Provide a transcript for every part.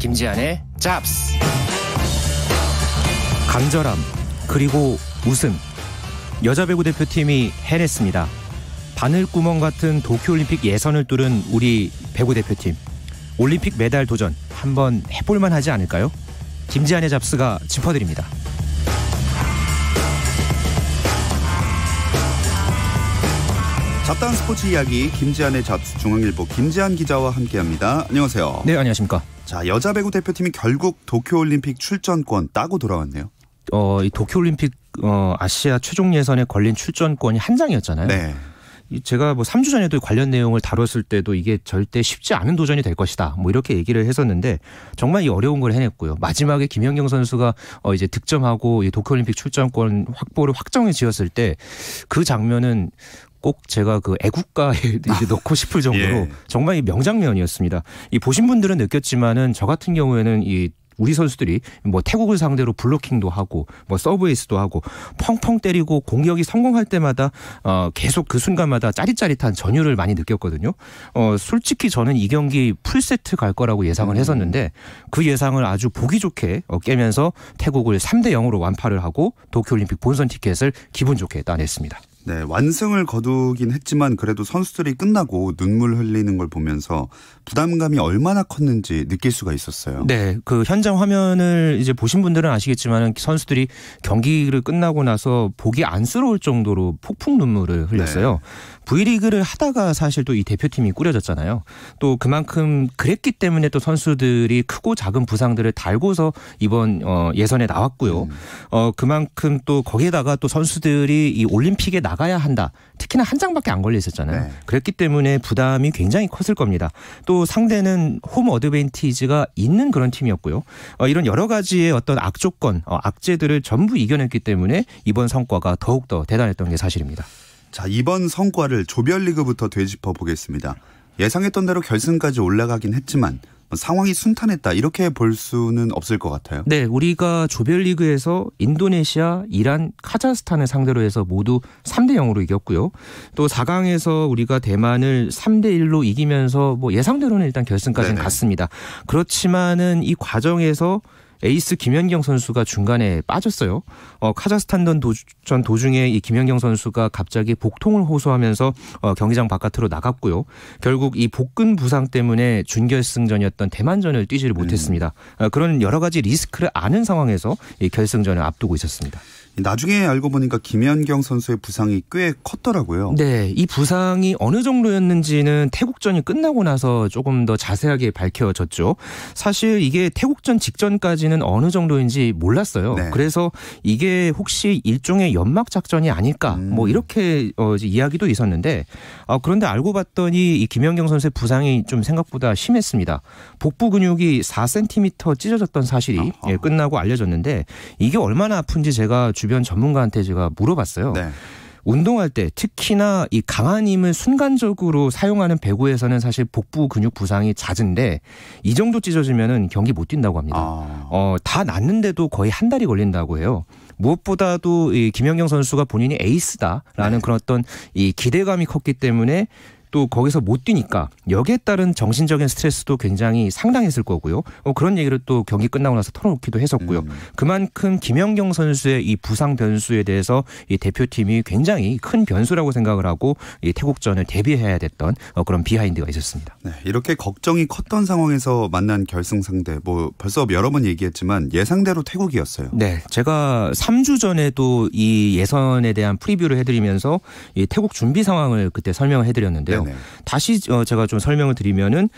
김지한의 잡스. 간절함 그리고 웃음 여자 배구 대표팀이 해냈습니다. 바늘구멍 같은 도쿄올림픽 예선을 뚫은 우리 배구 대표팀 올림픽 메달 도전 한번 해볼만 하지 않을까요? 김지한의 잡스가 짚어드립니다. 잡다한 스포츠 이야기 김지한의 잡스 중앙일보 김지한 기자와 함께합니다. 안녕하세요. 네, 안녕하십니까. 자, 여자 배구 대표팀이 결국 도쿄올림픽 출전권 따고 돌아왔네요. 어, 이 도쿄올림픽 어, 아시아 최종 예선에 걸린 출전권이 한 장이었잖아요. 네. 제가 뭐 3주 전에도 관련 내용을 다뤘을 때도 이게 절대 쉽지 않은 도전이 될 것이다. 뭐 이렇게 얘기를 했었는데 정말 이 어려운 걸 해냈고요. 마지막에 김현경 선수가 어 이제 득점하고 이 도쿄올림픽 출전권 확보를 확정해 지었을 때 그 장면은 꼭 제가 그 애국가에 넣고 싶을 정도로 예. 정말 이 명장면이었습니다. 이 보신 분들은 느꼈지만은 저 같은 경우에는 이 우리 선수들이 뭐 태국을 상대로 블로킹도 하고 뭐서브웨이스도 하고 펑펑 때리고 공격이 성공할 때마다 어 계속 그 순간마다 짜릿짜릿한 전율을 많이 느꼈거든요. 어 솔직히 저는 이 경기 풀세트 갈 거라고 예상을 음. 했었는데 그 예상을 아주 보기 좋게 어 깨면서 태국을 3대 0으로 완파를 하고 도쿄올림픽 본선 티켓을 기분 좋게 따냈습니다. 네, 완승을 거두긴 했지만 그래도 선수들이 끝나고 눈물 흘리는 걸 보면서 부담감이 얼마나 컸는지 느낄 수가 있었어요. 네, 그 현장 화면을 이제 보신 분들은 아시겠지만 선수들이 경기를 끝나고 나서 보기 안쓰러울 정도로 폭풍 눈물을 흘렸어요. 네. V리그를 하다가 사실 또 이 대표팀이 꾸려졌잖아요. 또 그만큼 그랬기 때문에 또 선수들이 크고 작은 부상들을 달고서 이번 어, 예선에 나왔고요. 음. 어, 그만큼 또 거기에다가 또 선수들이 이 올림픽에 나 나가야 한다. 특히나 한 장밖에 안 걸려 있었잖아요. 네. 그랬기 때문에 부담이 굉장히 컸을 겁니다. 또 상대는 홈 어드밴티지가 있는 그런 팀이었고요. 어, 이런 여러 가지의 어떤 악조건, 어, 악재들을 전부 이겨냈기 때문에 이번 성과가 더욱더 대단했던 게 사실입니다. 자, 이번 성과를 조별리그부터 되짚어 보겠습니다. 예상했던 대로 결승까지 올라가긴 했지만 상황이 순탄했다 이렇게 볼 수는 없을 것 같아요. 네, 우리가 조별리그에서 인도네시아, 이란, 카자흐스탄을 상대로 해서 모두 3대 0으로 이겼고요. 또 4강에서 우리가 대만을 3대 1로 이기면서 뭐 예상대로는 일단 결승까지는 네네. 갔습니다. 그렇지만은 이 과정에서 에이스 김연경 선수가 중간에 빠졌어요. 어, 카자흐스탄전 도중에이 김연경 선수가 갑자기 복통을 호소하면서 어, 경기장 바깥으로 나갔고요. 결국 이 복근 부상 때문에 준결승전이었던 대만전을 뛰지를 못했습니다. 음. 어, 그런 여러 가지 리스크를 아는 상황에서 이 결승전을 앞두고 있었습니다. 나중에 알고 보니까 김연경 선수의 부상이 꽤 컸더라고요. 네, 이 부상이 어느 정도였는지는 태국전이 끝나고 나서 조금 더 자세하게 밝혀졌죠. 사실 이게 태국전 직전까지는 어느 정도인지 몰랐어요. 네. 그래서 이게 혹시 일종의 연막 작전이 아닐까 음. 뭐 이렇게 어, 이야기도 있었는데 어, 그런데 알고 봤더니 이 김연경 선수의 부상이 좀 생각보다 심했습니다. 복부 근육이 4cm 찢어졌던 사실이 예, 끝나고 알려졌는데 이게 얼마나 아픈지 제가 주변 주변 전문가한테 제가 물어봤어요. 네. 운동할 때 특히나 이 강한 힘을 순간적으로 사용하는 배구에서는 사실 복부 근육 부상이 잦은데 이 정도 찢어지면은 경기 못 뛴다고 합니다. 아. 어, 다났는데도 거의 한 달이 걸린다고 해요. 무엇보다도 이 김연경 선수가 본인이 에이스다라는 네. 그런 어떤 이 기대감이 컸기 때문에 또 거기서 못 뛰니까 여기에 따른 정신적인 스트레스도 굉장히 상당했을 거고요. 어, 그런 얘기를 또 경기 끝나고 나서 털어놓기도 했었고요. 음. 그만큼 김연경 선수의 이 부상 변수에 대해서 이 대표팀이 굉장히 큰 변수라고 생각을 하고 이 태국전을 대비해야 됐던 어, 그런 비하인드가 있었습니다. 네, 이렇게 걱정이 컸던 상황에서 만난 결승 상대 뭐 벌써 여러 번 얘기했지만 예상대로 태국이었어요. 네, 제가 3주 전에도 이 예선에 대한 프리뷰를 해드리면서 이 태국 준비 상황을 그때 설명을 해드렸는데요. 네네. 네. 다시 어, 제가 좀 설명을 드리면은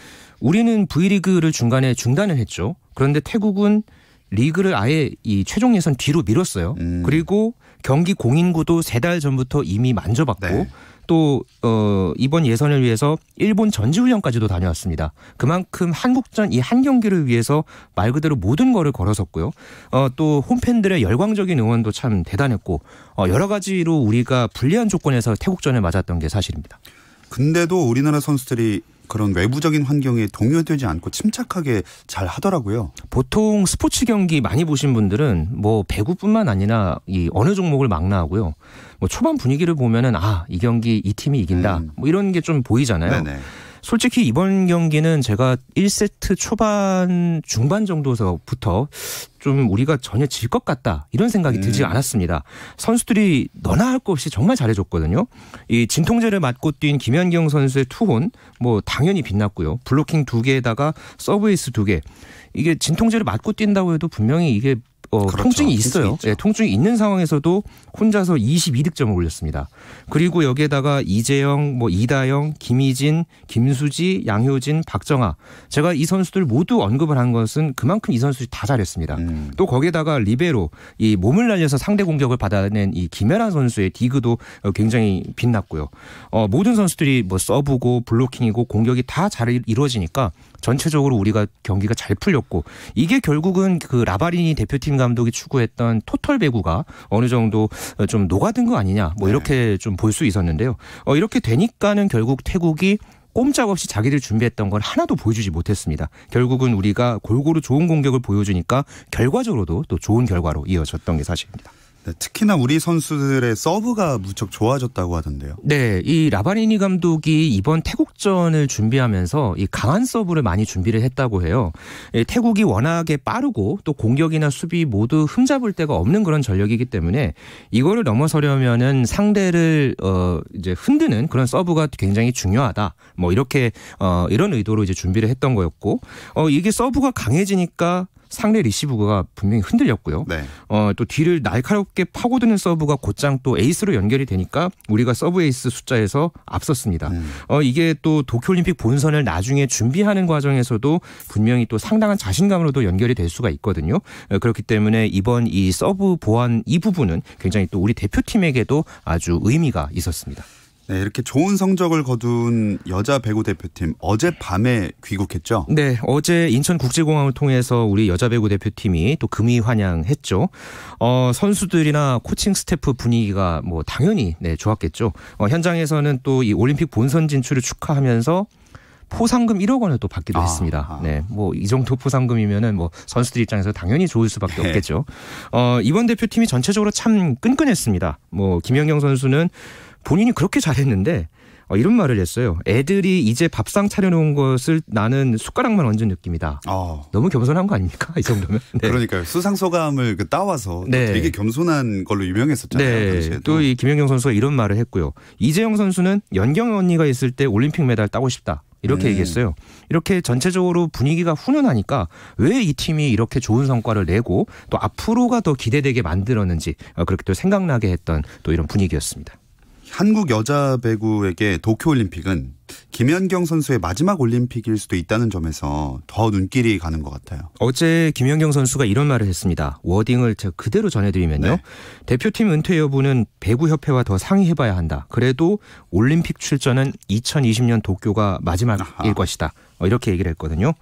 우리는 V리그를 중간에 중단을 했죠. 그런데 태국은 리그를 아예 이 최종 예선 뒤로 밀었어요. 음. 그리고 경기 공인구도 세 달 전부터 이미 만져봤고 네. 또 어, 이번 예선을 위해서 일본 전지훈련까지도 다녀왔습니다. 그만큼 한국전 이 한 경기를 위해서 말 그대로 모든 거를 걸어섰고요. 어, 또 홈팬들의 열광적인 응원도 참 대단했고 어, 여러 가지로 우리가 불리한 조건에서 태국전을 맞았던 게 사실입니다. 근데도 우리나라 선수들이 그런 외부적인 환경에 동요되지 않고 침착하게 잘 하더라고요. 보통 스포츠 경기 많이 보신 분들은 뭐 배구뿐만 아니라 이 어느 종목을 막나하고요뭐 초반 분위기를 보면은 아이 경기 이 팀이 이긴다 음. 뭐 이런 게 좀 보이잖아요. 네네. 솔직히 이번 경기는 제가 1세트 초반 중반 정도서부터 좀 우리가 전혀 질 것 같다 이런 생각이 음. 들지 않았습니다. 선수들이 너나 할 것 없이 정말 잘해줬거든요. 이 진통제를 맞고 뛴 김현경 선수의 투혼 뭐 당연히 빛났고요. 블로킹 두 개에다가 서브에이스 두 개. 이게 진통제를 맞고 뛴다고 해도 분명히 이게 어, 그렇죠. 통증이 있어요. 예, 통증이 있는 상황에서도 혼자서 22득점을 올렸습니다. 그리고 여기에다가 이재영, 뭐 이다영, 김희진, 김수지, 양효진, 박정아 제가 이 선수들 모두 언급을 한 것은 그만큼 이 선수들이 다 잘했습니다. 음. 또 거기에다가 리베로 이 몸을 날려서 상대 공격을 받아낸 이 김연아 선수의 디그도 굉장히 빛났고요. 어, 모든 선수들이 뭐 서브고 블로킹이고 공격이 다 잘 이루어지니까 전체적으로 우리가 경기가 잘 풀렸고 이게 결국은 그 라바리니 대표팀 감독이 추구했던 토털 배구가 어느 정도 어, 좀 녹아든 거 아니냐 뭐 네. 이렇게 네. 좀볼 수 있었는데요. 어, 이렇게 되니까는 결국 태국이 꼼짝없이 자기들 준비했던 건 하나도 보여주지 못했습니다. 결국은 우리가 골고루 좋은 공격을 보여주니까 결과적으로도 또 좋은 결과로 이어졌던 게 사실입니다. 네, 특히나 우리 선수들의 서브가 무척 좋아졌다고 하던데요. 네, 이 라바리니 감독이 이번 태국전을 준비하면서 이 강한 서브를 많이 준비를 했다고 해요. 예, 태국이 워낙에 빠르고 또 공격이나 수비 모두 흠잡을 데가 없는 그런 전력이기 때문에 이거를 넘어서려면은 상대를 어 이제 흔드는 그런 서브가 굉장히 중요하다. 뭐 이렇게 어 이런 의도로 이제 준비를 했던 거였고 어 이게 서브가 강해지니까 상대 리시브가 분명히 흔들렸고요. 네. 어, 또 뒤를 날카롭게 파고드는 서브가 곧장 또 에이스로 연결이 되니까 우리가 서브 에이스 숫자에서 앞섰습니다. 음. 어, 이게 또 도쿄올림픽 본선을 나중에 준비하는 과정에서도 분명히 또 상당한 자신감으로도 연결이 될 수가 있거든요. 어, 그렇기 때문에 이번 이 서브 보안이 부분은 굉장히 또 우리 대표팀에게도 아주 의미가 있었습니다. 네, 이렇게 좋은 성적을 거둔 여자 배구 대표팀 어제밤에 귀국했죠? 네, 어제 인천국제공항을 통해서 우리 여자 배구 대표팀이 또 금이 환영했죠. 어, 선수들이나 코칭 스태프 분위기가 뭐 당연히 네, 좋았겠죠. 어, 현장에서는 또 이 올림픽 본선 진출을 축하하면서 포상금 1억 원을 또 받기도 아, 했습니다. 아. 네, 뭐 이 정도 포상금이면은 뭐 선수들 입장에서 당연히 좋을 수밖에 네. 없겠죠. 어, 이번 대표팀이 전체적으로 참 끈끈했습니다. 뭐 김연경 선수는 본인이 그렇게 잘했는데 어, 이런 말을 했어요. 애들이 이제 밥상 차려놓은 것을 나는 숟가락만 얹은 느낌이다. 어. 너무 겸손한 거 아닙니까? 이 정도면. 네. 그러니까요. 수상 소감을 그 따와서 네. 되게 겸손한 걸로 유명했었잖아요. 네. 또 이 김연경 선수가 이런 말을 했고요. 이재영 선수는 연경 언니가 있을 때 올림픽 메달 따고 싶다. 이렇게 음. 얘기했어요. 이렇게 전체적으로 분위기가 훈훈하니까 왜 이 팀이 이렇게 좋은 성과를 내고 또 앞으로가 더 기대되게 만들었는지 어, 그렇게 또 생각나게 했던 또 이런 분위기였습니다. 한국 여자 배구에게 도쿄올림픽은 김연경 선수의 마지막 올림픽일 수도 있다는 점에서 더 눈길이 가는 것 같아요. 어제 김연경 선수가 이런 말을 했습니다. 워딩을 제가 그대로 전해드리면요. 네. 대표팀 은퇴 여부는 배구협회와 더 상의해봐야 한다. 그래도 올림픽 출전은 2020년 도쿄가 마지막일 아하. 것이다. 어, 이렇게 얘기를 했거든요.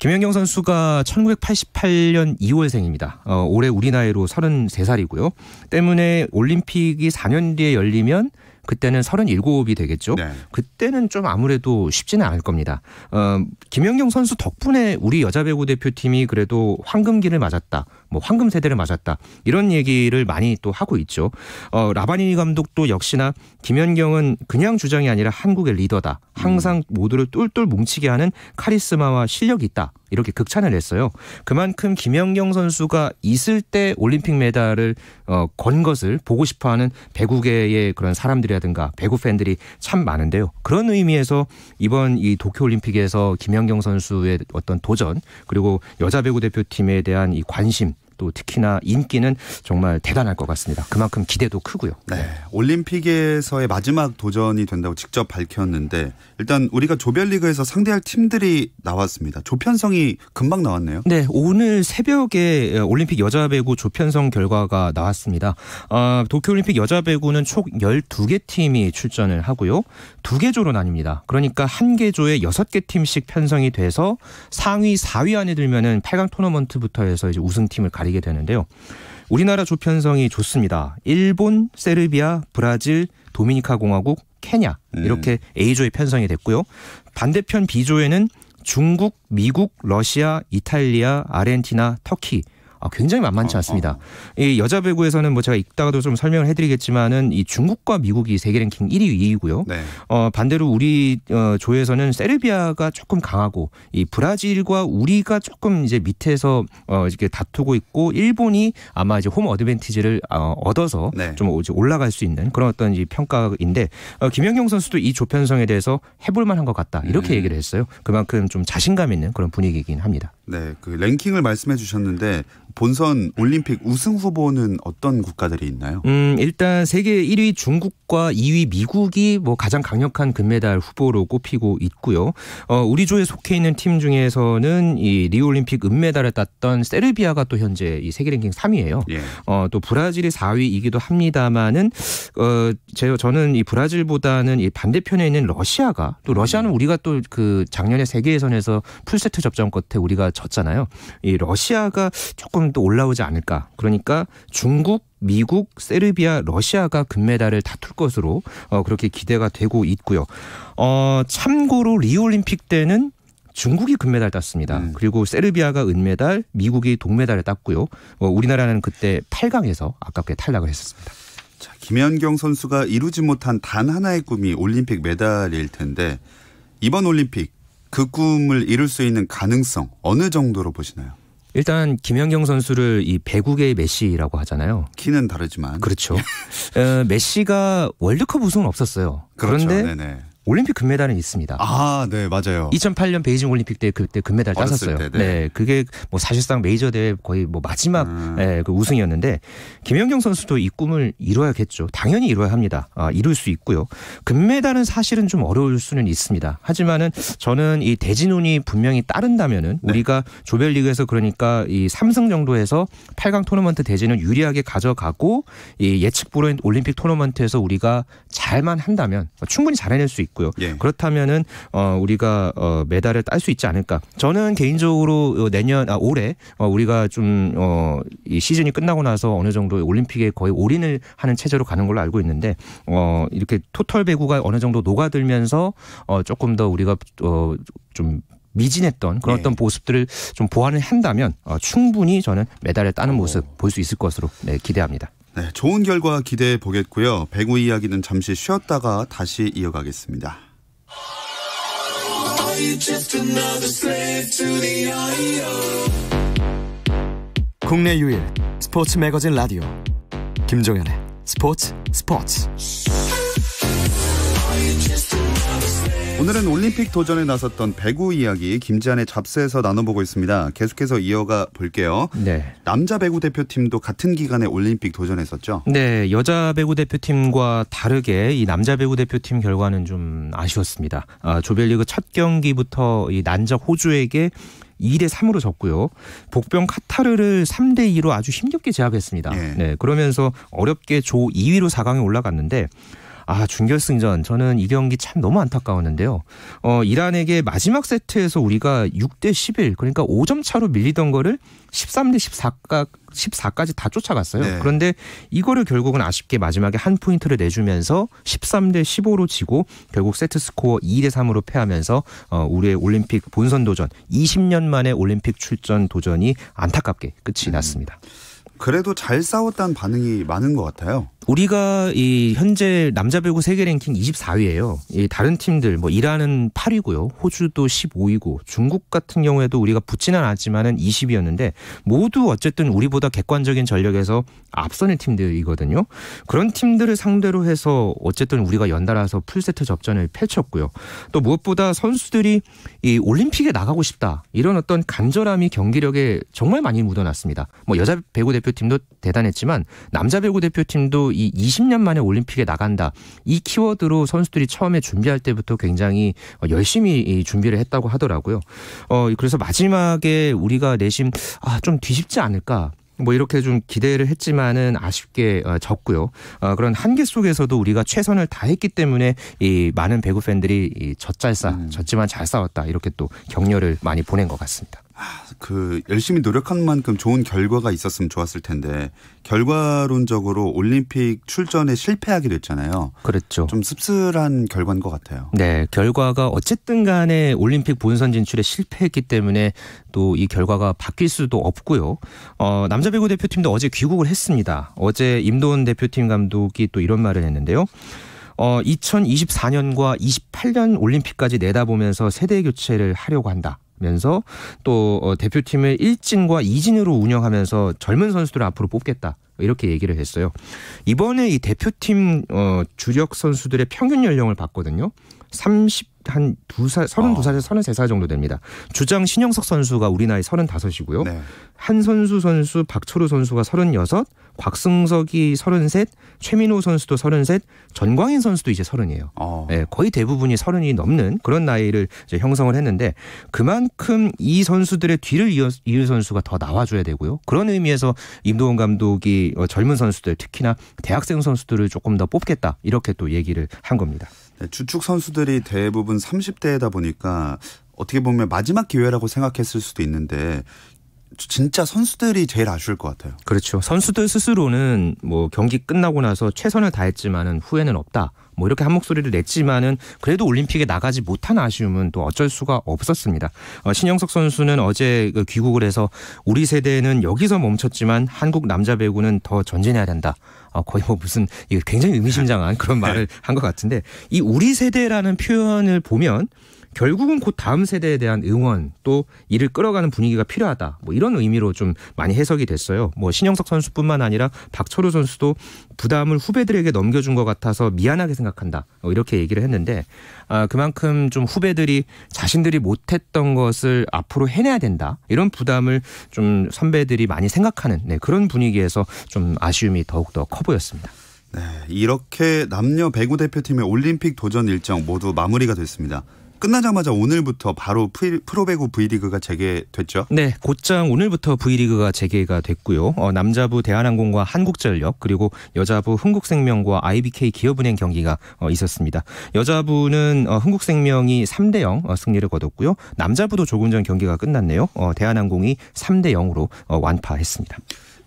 김연경 선수가 1988년 2월생입니다. 어, 올해 우리 나이로 33살이고요. 때문에 올림픽이 4년 뒤에 열리면 그때는 37이 되겠죠. 네. 그때는 좀 아무래도 쉽지는 않을 겁니다. 어, 김연경 선수 덕분에 우리 여자 배구 대표팀이 그래도 황금기를 맞았다. 뭐 황금 세대를 맞았다 이런 얘기를 많이 또 하고 있죠. 어, 라바니니 감독도 역시나 김연경은 그냥 주장이 아니라 한국의 리더다. 항상 음. 모두를 똘똘 뭉치게 하는 카리스마와 실력이 있다. 이렇게 극찬을 했어요. 그만큼 김연경 선수가 있을 때 올림픽 메달을 어, 건 것을 보고 싶어하는 배구계의 그런 사람들이라든가 배구 팬들이 참 많은데요. 그런 의미에서 이번 이 도쿄올림픽에서 김연경 선수의 어떤 도전 그리고 여자 배구 대표팀에 대한 이 관심 또 특히나 인기는 정말 대단할 것 같습니다. 그만큼 기대도 크고요. 네. 네. 올림픽에서의 마지막 도전이 된다고 직접 밝혔는데 일단 우리가 조별리그에서 상대할 팀들이 나왔습니다. 조편성이 금방 나왔네요. 네. 오늘 새벽에 어, 올림픽 여자 배구 조편성 결과가 나왔습니다. 아, 도쿄올림픽 여자 배구는 총 12개 팀이 출전을 하고요. 두 개 조로 나뉩니다. 그러니까 한 개 조에 6개 팀씩 편성이 돼서 상위 4위 안에 들면은 8강 토너먼트부터 해서 이제 우승팀을 가리 가리게 되는데요. 우리나라 조편성이 좋습니다. 일본, 세르비아, 브라질, 도미니카 공화국, 케냐 음. 이렇게 음. a 조의 편성이 됐고요. 반대편 B조에는 중국, 미국, 러시아, 이탈리아, 아르헨티나, 터키 아, 굉장히 만만치 아, 않습니다. 아. 이 여자 배구에서는 뭐 제가 읽다가도 좀 설명을 해드리겠지만은 이 중국과 미국이 세계 랭킹 1위, 2위고요. 네. 어, 반대로 우리 어, 조에서는 세르비아가 조금 강하고 이 브라질과 우리가 조금 이제 밑에서 어, 이렇게 다투고 있고 일본이 아마 이제 홈 어드밴티지를 어, 얻어서 네. 좀 올라갈 수 있는 그런 어떤 이 평가인데 어, 김연경 선수도 이 조편성에 대해서 해볼 만한 것 같다 이렇게 음. 얘기를 했어요. 그만큼 좀 자신감 있는 그런 분위기이긴 합니다. 네, 그 랭킹을 말씀해 주셨는데 본선 올림픽 우승 후보는 어떤 국가들이 있나요? 음, 일단 세계 1위 중국과 2위 미국이 뭐 가장 강력한 금메달 후보로 꼽히고 있고요. 어, 우리 조에 속해 있는 팀 중에서는 이 리우 올림픽 은메달을 땄던 세르비아가 또 현재 이 세계 랭킹 3위예요. 예. 어, 또 브라질이 4위이기도 합니다만은 어, 제 저는 이 브라질보다는 이 반대편에 있는 러시아가 또 러시아는 우리가 또 그 작년에 세계 예선에서 풀세트 접전 끝에 우리가 졌잖아요. 이 러시아가 조금 또 올라오지 않을까. 그러니까 중국 미국, 세르비아, 러시아가 금메달을 다툴 것으로 어, 그렇게 기대가 되고 있고요. 어, 참고로 리올림픽 때는 중국이 금메달 땄습니다. 음. 그리고 세르비아가 은메달, 미국이 동메달을 땄고요. 어, 우리나라는 그때 8강에서 아깝게 탈락을 했었습니다. 자, 김현경 선수가 이루지 못한 단 하나의 꿈이 올림픽 메달일 텐데 이번 올림픽 그 꿈을 이룰 수 있는 가능성 어느 정도로 보시나요? 일단 김연경 선수를 이 배구계의 메시라고 하잖아요. 키는 다르지만 그렇죠. 어, 메시가 월드컵 우승은 없었어요. 그렇죠. 그런데 네네. 올림픽 금메달은 있습니다. 아, 네, 맞아요. 2008년 베이징 올림픽 때 그때 금메달 따셨어요. 네. 네. 그게 뭐 사실상 메이저 대회 거의 뭐 마지막 음. 네, 그 우승이었는데 김연경 선수도 이 꿈을 이뤄야겠죠. 당연히 이뤄야 합니다. 아, 이룰 수 있고요. 금메달은 사실은 좀 어려울 수는 있습니다. 하지만은 저는 이 대진운이 분명히 따른다면은 네. 우리가 조별리그에서 그러니까 이 3승 정도에서 8강 토너먼트 대진을 유리하게 가져가고 이 예측 불허인 올림픽 토너먼트에서 우리가 잘만 한다면 충분히 잘해낼 수 있고 있고요. 예. 그렇다면은 어, 우리가 어, 메달을 딸 수 있지 않을까? 저는 개인적으로 어, 내년 아, 올해 어, 우리가 좀 어, 이 시즌이 끝나고 나서 어느 정도 올림픽에 거의 올인을 하는 체제로 가는 걸로 알고 있는데 어, 이렇게 토털 배구가 어느 정도 녹아들면서 어, 조금 더 우리가 어, 좀 미진했던 그런 예. 어떤 모습들을 좀 보완을 한다면 어, 충분히 저는 메달을 따는 모습 볼 수 있을 것으로 네, 기대합니다. 네, 좋은 결과 기대해 보겠고요. 배구 이야기는 잠시 쉬었다가 다시 이어가겠습니다. 국내 유일 스포츠 매거진 라디오 김종현의 스포츠 스포츠 네. 오늘은 올림픽 도전에 나섰던 배구 이야기 김지한의 잡스에서 나눠보고 있습니다. 계속해서 이어가 볼게요. 네. 남자 배구 대표팀도 같은 기간에 올림픽 도전했었죠. 네, 여자 배구 대표팀과 다르게 이 남자 배구 대표팀 결과는 좀 아쉬웠습니다. 아, 조별리그 첫 경기부터 이 난적 호주에게 2대 3으로 졌고요. 복병 카타르를 3대 2로 아주 힘겹게 제압했습니다. 네. 네. 그러면서 어렵게 조 2위로 4강에 올라갔는데 아, 준결승전. 저는 이 경기 참 너무 안타까웠는데요. 어, 이란에게 마지막 세트에서 우리가 6대 11, 그러니까 5점 차로 밀리던 거를 13대 14가 14까지 다 쫓아갔어요. 네. 그런데 이거를 결국은 아쉽게 마지막에 한 포인트를 내주면서 13대 15로 지고 결국 세트 스코어 2대 3으로 패하면서 어 우리의 올림픽 본선 도전 20년 만에 올림픽 출전 도전이 안타깝게 끝이 음. 났습니다. 그래도 잘 싸웠다는 반응이 많은 것 같아요. 우리가 이 현재 남자 배구 세계 랭킹 24위예요. 이 다른 팀들 뭐 이란은 8위고요. 호주도 15위고 중국 같은 경우에도 우리가 붙지는 않았지만은 20위였는데 모두 어쨌든 우리보다 객관적인 전력에서 앞서는 팀들이거든요. 그런 팀들을 상대로 해서 어쨌든 우리가 연달아서 풀세트 접전을 펼쳤고요. 또 무엇보다 선수들이 이 올림픽에 나가고 싶다. 이런 어떤 간절함이 경기력에 정말 많이 묻어났습니다. 뭐 여자 배구 대표팀도 대단했지만 남자 배구 대표팀도 선이 20년 만에 올림픽에 나간다 이 키워드로 선수들이 처음에 준비할 때부터 굉장히 열심히 준비를 했다고 하더라고요. 어 그래서 마지막에 우리가 내심 아좀 뒤집지 않을까 뭐 이렇게 좀 기대를 했지만은 아쉽게 어, 졌고요. 어, 그런 한계 속에서도 우리가 최선을 다했기 때문에 이 많은 배구 팬들이 이 젖잘싸, 음. 졌지만 잘 싸웠다 이렇게 또 격려를 많이 보낸 것 같습니다. 그 열심히 노력한 만큼 좋은 결과가 있었으면 좋았을 텐데 결과론적으로 올림픽 출전에 실패하게 됐잖아요. 그렇죠. 좀 씁쓸한 결과인 것 같아요. 네, 결과가 어쨌든 간에 올림픽 본선 진출에 실패했기 때문에 또 이 결과가 바뀔 수도 없고요. 어, 남자 배구 대표팀도 어제 귀국을 했습니다. 어제 임도훈 대표팀 감독이 또 이런 말을 했는데요. 어, 2024년과 28년 올림픽까지 내다보면서 세대 교체를 하려고 한다. 면서 또 어, 대표팀을 1진과 2진으로 운영하면서 젊은 선수들을 앞으로 뽑겠다. 이렇게 얘기를 했어요. 이번에 이 대표팀 어, 주력 선수들의 평균 연령을 봤거든요. 30한 두 살 서른 두살에서 아. 서른 세살 정도 됩니다. 주장 신영석 선수가 우리 나이 서른 다섯이고요. 네. 한선수 선수, 박철우 선수가 서른 여섯, 곽승석이 서른 셋, 최민호 선수도 서른 셋, 전광인 선수도 이제 서른이에요. 어. 네, 거의 대부분이 서른이 넘는 그런 나이를 형성을 했는데 그만큼 이 선수들의 뒤를 이어, 이을 선수가 더 나와줘야 되고요. 그런 의미에서 임도원 감독이 어, 젊은 선수들 특히나 대학생 선수들을 조금 더 뽑겠다 이렇게 또 얘기를 한 겁니다. 네, 주축 선수들이 대부분 30대다 보니까 어떻게 보면 마지막 기회라고 생각했을 수도 있는데 진짜 선수들이 제일 아쉬울 것 같아요. 그렇죠. 선수들 스스로는 뭐 경기 끝나고 나서 최선을 다했지만은 후회는 없다. 뭐 이렇게 한 목소리를 냈지만은 그래도 올림픽에 나가지 못한 아쉬움은 또 어쩔 수가 없었습니다. 어, 신영석 선수는 어제 그 귀국을 해서 우리 세대는 여기서 멈췄지만 한국 남자 배구는 더 전진해야 된다. 어, 거의 뭐 무슨 굉장히 의미심장한 그런 네. 말을 한 것 같은데 이 우리 세대라는 표현을 보면 결국은 곧 다음 세대에 대한 응원 또 이를 끌어가는 분위기가 필요하다. 뭐 이런 의미로 좀 많이 해석이 됐어요. 뭐 신영석 선수뿐만 아니라 박철우 선수도 부담을 후배들에게 넘겨준 것 같아서 미안하게 생각한다. 뭐 이렇게 얘기를 했는데 아, 그만큼 좀 후배들이 자신들이 못했던 것을 앞으로 해내야 된다. 이런 부담을 좀 선배들이 많이 생각하는 네, 그런 분위기에서 좀 아쉬움이 더욱더 커 보였습니다. 네, 이렇게 남녀 배구 대표팀의 올림픽 도전 일정 모두 마무리가 됐습니다. 끝나자마자 오늘부터 바로 프로배구 V리그가 재개됐죠? 네, 곧장 오늘부터 V리그가 재개가 됐고요. 어, 남자부 대한항공과 한국전력 그리고 여자부 흥국생명과 IBK 기업은행 경기가 어, 있었습니다. 여자부는 어, 흥국생명이 3대 0 어, 승리를 거뒀고요. 남자부도 조금 전 경기가 끝났네요. 어, 대한항공이 3대 0으로 어, 완파했습니다.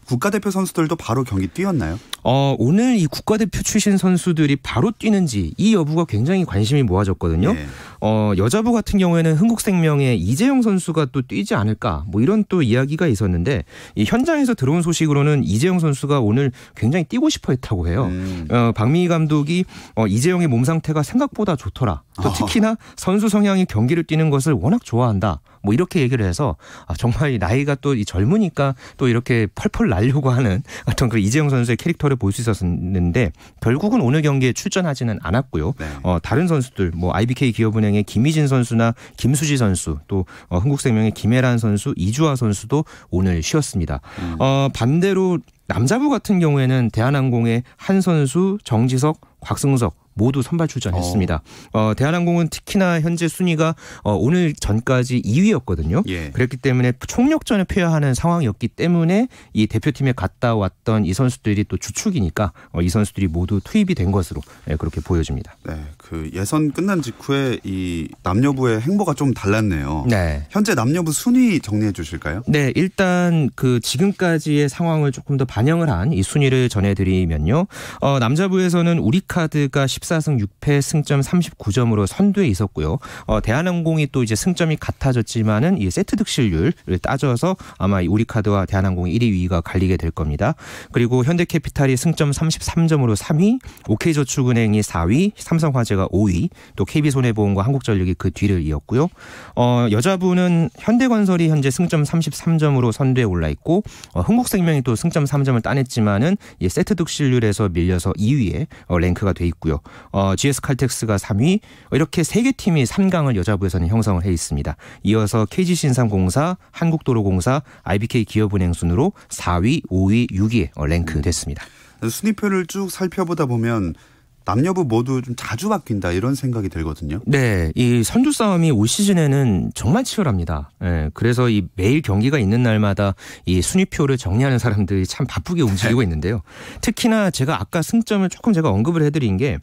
국가대표 선수들도 바로 경기 뛰었나요? 어, 오늘 이 국가대표 출신 선수들이 바로 뛰는지 이 여부가 굉장히 관심이 모아졌거든요. 네. 어, 여자부 같은 경우에는 흥국생명의 이재용 선수가 또 뛰지 않을까 뭐 이런 또 이야기가 있었는데 이 현장에서 들어온 소식으로는 이재용 선수가 오늘 굉장히 뛰고 싶어 했다고 해요. 음. 어, 박민희 감독이 어, 이재용의 몸 상태가 생각보다 좋더라. 또 어. 특히나 선수 성향이 경기를 뛰는 것을 워낙 좋아한다. 뭐 이렇게 얘기를 해서 아, 정말 나이가 또이 젊으니까 또 이렇게 펄펄 날려고 하는 어떤 그 이재용 선수의 캐릭터를 볼 수 있었는데 결국은 오늘 경기에 출전하지는 않았고요. 네. 어, 다른 선수들 뭐 IBK 기업은행의 김희진 선수나 김수지 선수 또 어, 흥국생명의 김혜란 선수, 이주아 선수도 오늘 쉬었습니다. 음. 어, 반대로 남자부 같은 경우에는 대한항공의 한 선수, 정지석, 곽승석 모두 선발 출전했습니다. 어. 어, 대한항공은 특히나 현재 순위가 어, 오늘 전까지 2위였거든요. 예. 그랬기 때문에 총력전에 패야하는 상황이었기 때문에 이 대표팀에 갔다 왔던 이 선수들이 또 주축이니까 어, 이 선수들이 모두 투입이 된 것으로 네, 그렇게 보여집니다. 네, 그 예선 끝난 직후에 이 남녀부의 행보가 좀 달랐네요. 네. 현재 남녀부 순위 정리해 주실까요? 네, 일단 그 지금까지의 상황을 조금 더 반영을 한 이 순위를 전해드리면요. 어, 남자부에서는 우리카드가 10 14승 6패 승점 39점으로 선두에 있었고요. 어, 대한항공이 또 이제 승점이 같아졌지만은 이 세트 득실률을 따져서 아마 우리카드와 대한항공이 1위 2위가 갈리게 될 겁니다. 그리고 현대캐피탈이 승점 33점으로 3위, OK저축은행이 4위, 삼성화재가 5위, 또 KB손해보험과 한국전력이 그 뒤를 이었고요. 어, 여자부는 현대건설이 현재 승점 33점으로 선두에 올라 있고 어, 흥국생명이 또 승점 3점을 따냈지만은 예, 세트 득실률에서 밀려서 2위에 어, 랭크가 돼 있고요. 어, GS 칼텍스가 3위 이렇게 3개 팀이 3강을 여자부에서는 형성을 해 있습니다. 이어서 KG신상공사, 한국도로공사, IBK 기업은행 순으로 4위, 5위, 6위에 어, 랭크됐습니다. 순위표를 쭉 살펴보다 보면 남녀부 모두 좀 자주 바뀐다 이런 생각이 들거든요. 네, 이 선두 싸움이 올 시즌에는 정말 치열합니다. 예, 그래서 이 매일 경기가 있는 날마다 이 순위표를 정리하는 사람들이 참 바쁘게 움직이고 네. 있는데요. 특히나 제가 아까 승점을 조금 제가 언급을 해드린 게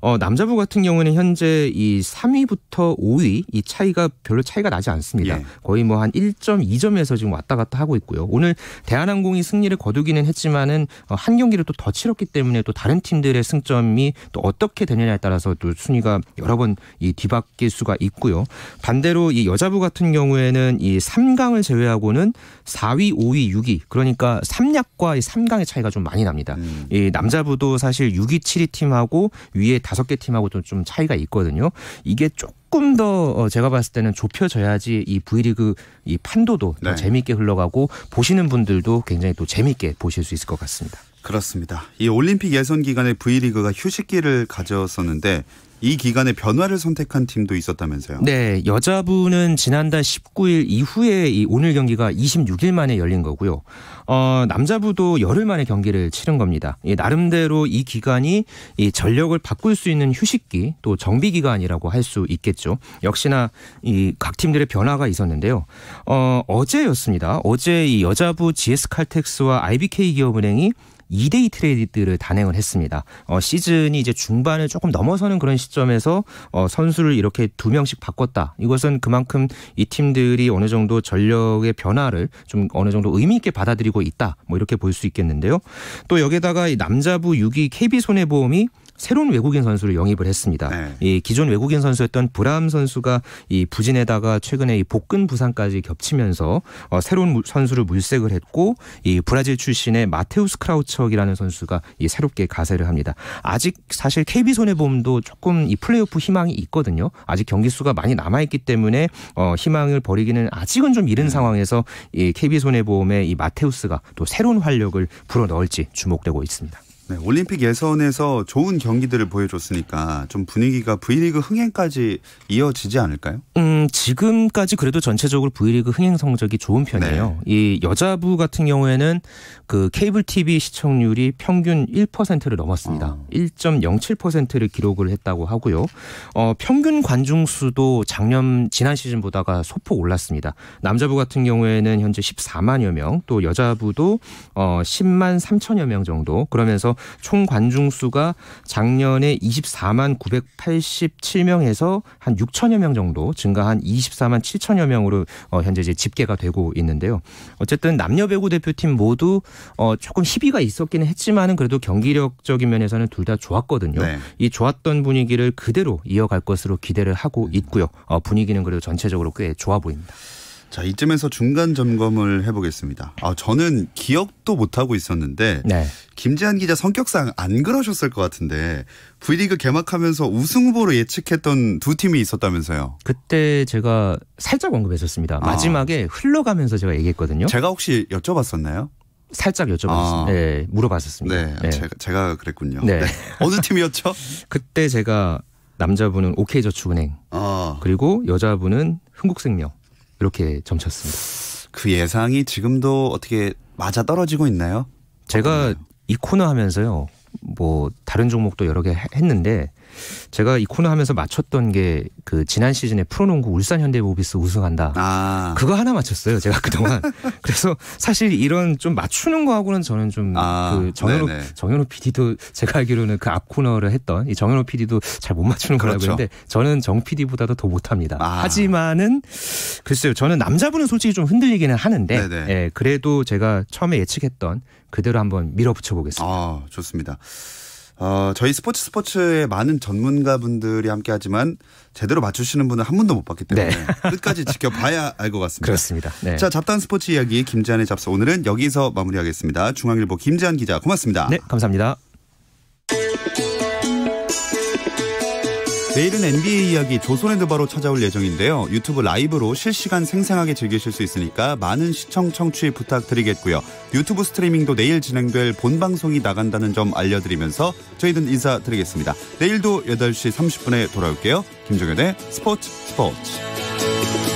어, 남자부 같은 경우는 현재 이 3위부터 5위 이 차이가 별로 차이가 나지 않습니다. 예. 거의 뭐 한 1.2점에서 지금 왔다 갔다 하고 있고요. 오늘 대한항공이 승리를 거두기는 했지만은 어, 한 경기를 또 더 치렀기 때문에 또 다른 팀들의 승점이 또 어떻게 되느냐에 따라서 또 순위가 여러 번 이 뒤바뀔 수가 있고요. 반대로 이 여자부 같은 경우에는 이 3강을 제외하고는 4위, 5위, 6위 그러니까 3약과 3강의 차이가 좀 많이 납니다. 음. 이 남자부도 사실 6위, 7위 팀하고 위에 다섯 개 팀하고 도좀 차이가 있거든요. 이게 조금 더 어, 제가 봤을 때는 좁혀져야지 이 V리그 이 판도도 네. 더 재미있게 흘러가고 보시는 분들도 굉장히 또 재미있게 보실 수 있을 것 같습니다. 그렇습니다. 이 올림픽 예선 기간에 V리그가 휴식기를 가졌었는데 이 기간에 변화를 선택한 팀도 있었다면서요? 네, 여자부는 지난달 19일 이후에 이 오늘 경기가 26일 만에 열린 거고요. 어, 남자부도 열흘 만에 경기를 치른 겁니다. 예, 나름대로 이 기간이 이 전력을 바꿀 수 있는 휴식기 또 정비 기간이라고 할 수 있겠죠. 역시나 이 각 팀들의 변화가 있었는데요. 어, 어제였습니다. 어제 이 여자부 GS 칼텍스와 IBK 기업은행이 2데이 트레이드를 단행을 했습니다. 어, 시즌이 이제 중반을 조금 넘어서는 그런 시점에서 어, 선수를 이렇게 두 명씩 바꿨다. 이것은 그만큼 이 팀들이 어느 정도 전력의 변화를 좀 어느 정도 의미 있게 받아들이고 있다. 뭐 이렇게 볼 수 있겠는데요. 또 여기에다가 남자부 6위 KB 손해보험이 새로운 외국인 선수를 영입을 했습니다. 네. 이 기존 외국인 선수였던 브라함 선수가 이 부진에다가 최근에 이 복근 부상까지 겹치면서 어, 새로운 선수를 물색을 했고 이 브라질 출신의 마테우스 크라우척이라는 선수가 이 새롭게 가세를 합니다. 아직 사실 KB 손해보험도 조금 이 플레이오프 희망이 있거든요. 아직 경기 수가 많이 남아 있기 때문에 어, 희망을 버리기는 아직은 좀 이른 네. 상황에서 이 KB 손해보험의 이 마테우스가 또 새로운 활력을 불어넣을지 주목되고 있습니다. 네, 올림픽 예선에서 좋은 경기들을 보여줬으니까 좀 분위기가 V리그 흥행까지 이어지지 않을까요? 음, 지금까지 그래도 전체적으로 V리그 흥행 성적이 좋은 편이에요. 네. 이 여자부 같은 경우에는 그 케이블 TV 시청률이 평균 1%를 넘었습니다. 어. 아. 1.07%를 기록을 했다고 하고요. 어, 평균 관중 수도 작년 지난 시즌보다가 소폭 올랐습니다. 남자부 같은 경우에는 현재 14만여 명, 또 여자부도 어, 10만 3천여 명 정도. 그러면서 총 관중 수가 작년에 24만 987명에서 한 6천여 명 정도 증가한 24만 7천여 명으로 어, 현재 이제 집계가 되고 있는데요. 어쨌든 남녀 배구 대표팀 모두 어, 조금 희비가 있었기는 했지만은 그래도 경기력적인 면에서는 둘 다 좋았거든요. 네. 이 좋았던 분위기를 그대로 이어갈 것으로 기대를 하고 있고요. 어, 분위기는 그래도 전체적으로 꽤 좋아 보입니다. 자 이쯤에서 중간 점검을 해보겠습니다. 아 저는 기억도 못 하고 있었는데 네. 김재한 기자 성격상 안 그러셨을 것 같은데 V리그 개막하면서 우승 후보로 예측했던 두 팀이 있었다면서요? 그때 제가 살짝 언급했었습니다. 아. 마지막에 흘러가면서 제가 얘기했거든요. 제가 혹시 여쭤봤었나요? 살짝 여쭤봤습니다. 아. 네, 물어봤었습니다. 네, 네. 제가, 제가, 그랬군요. 네. 네. 어느 팀이었죠? 그때 제가 남자분은 OK저축은행, 아. 그리고 여자분은 흥국생명. 이렇게 점쳤습니다. 그 예상이 지금도 어떻게 맞아 떨어지고 있나요? 제가 이 코너 하면서요. 뭐 다른 종목도 여러 개 했는데 제가 이 코너 하면서 맞췄던 게 그 지난 시즌에 프로농구 울산 현대모비스 우승한다. 아. 그거 하나 맞췄어요. 제가 그동안. 그래서 사실 이런 좀 맞추는 거하고는 저는 좀그 아. 그 정현호 네 정현호 PD도 제가 알기로는 그 앞 코너를 했던 이 정현호 PD도 잘 못 맞추는 거라고 그렇죠. 했는데 저는 정 PD보다도 더 못합니다. 아. 하지만은 글쎄요. 저는 남자분은 솔직히 좀 흔들리기는 하는데 네 예, 그래도 제가 처음에 예측했던 그대로 한번 밀어붙여 보겠습니다. 아, 좋습니다. 어, 저희 스포츠 스포츠에 많은 전문가분들이 함께 하지만 제대로 맞추시는 분은 한 분도 못 봤기 때문에 네. 끝까지 지켜봐야 알 것 같습니다. 그렇습니다. 네. 자, 잡단 스포츠 이야기 김지한의 잡서 오늘은 여기서 마무리하겠습니다. 중앙일보 김지한 기자 고맙습니다. 네, 감사합니다. 내일은 NBA 이야기 조선의 드바로 찾아올 예정인데요. 유튜브 라이브로 실시간 생생하게 즐기실 수 있으니까 많은 시청 청취 부탁드리겠고요. 유튜브 스트리밍도 내일 진행될 본방송이 나간다는 점 알려드리면서 저희는 인사드리겠습니다. 내일도 8시 30분에 돌아올게요. 김종현의 스포츠 스포츠.